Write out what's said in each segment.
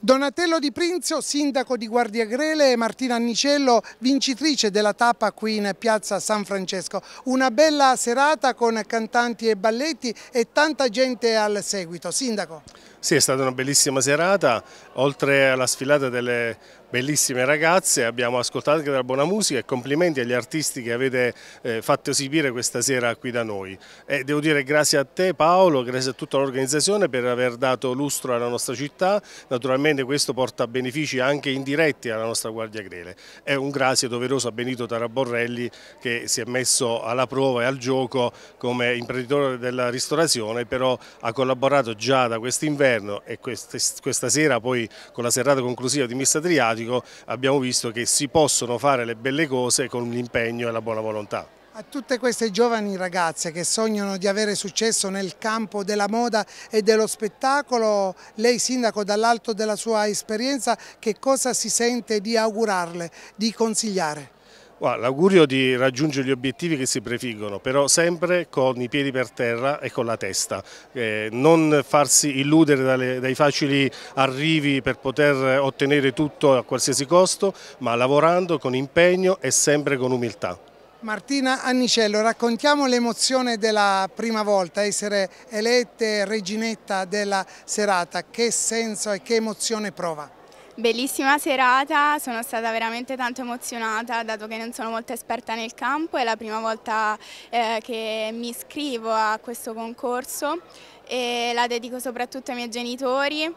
Donatello Di Prinzio, sindaco di Guardiagrele e Martina Annicello, vincitrice della tappa qui in piazza San Francesco. Una bella serata con cantanti e balletti e tanta gente al seguito. Sindaco. Sì, è stata una bellissima serata, oltre alla sfilata delle bellissime ragazze, abbiamo ascoltato anche della buona musica e complimenti agli artisti che avete eh, fatto esibire questa sera qui da noi. E devo dire grazie a te Paolo, grazie a tutta l'organizzazione per aver dato lustro alla nostra città, naturalmente questo porta benefici anche indiretti alla nostra Guardia Grele. È un grazie doveroso a Benito Taraborrelli che si è messo alla prova e al gioco come imprenditore della ristorazione, però ha collaborato già da quest'inverno governo e questa sera poi con la serata conclusiva di Mista Adriatico abbiamo visto che si possono fare le belle cose con l'impegno e la buona volontà. A tutte queste giovani ragazze che sognano di avere successo nel campo della moda e dello spettacolo, lei sindaco dall'alto della sua esperienza che cosa si sente di augurarle, di consigliare? L'augurio di raggiungere gli obiettivi che si prefiggono, però sempre con i piedi per terra e con la testa, eh, non farsi illudere dalle, dai facili arrivi per poter ottenere tutto a qualsiasi costo, ma lavorando con impegno e sempre con umiltà. Martina Annicello, raccontiamo l'emozione della prima volta, essere elette reginetta della serata, che senso e che emozione prova? Bellissima serata, sono stata veramente tanto emozionata dato che non sono molto esperta nel campo, è la prima volta eh, che mi iscrivo a questo concorso e la dedico soprattutto ai miei genitori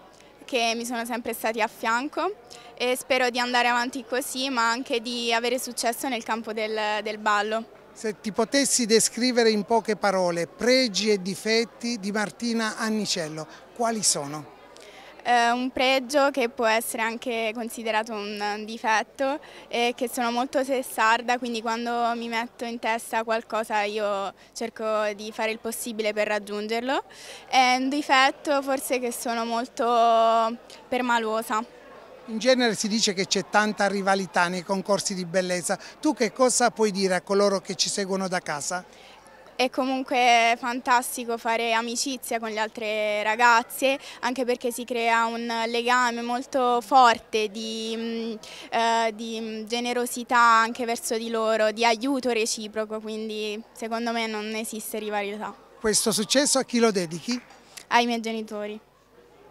che mi sono sempre stati a fianco e spero di andare avanti così ma anche di avere successo nel campo del, del ballo. Se ti potessi descrivere in poche parole pregi e difetti di Martina Annicello, quali sono? eh, un pregio che può essere anche considerato un difetto e che sono molto sessarda, quindi quando mi metto in testa qualcosa io cerco di fare il possibile per raggiungerlo. È un difetto forse che sono molto permalosa. In genere si dice che c'è tanta rivalità nei concorsi di bellezza. Tu che cosa puoi dire a coloro che ci seguono da casa? È comunque fantastico fare amicizia con le altre ragazze, anche perché si crea un legame molto forte di, mm, eh, di mm, generosità anche verso di loro, di aiuto reciproco, quindi secondo me non esiste rivalità. Questo successo a chi lo dedichi? Ai miei genitori.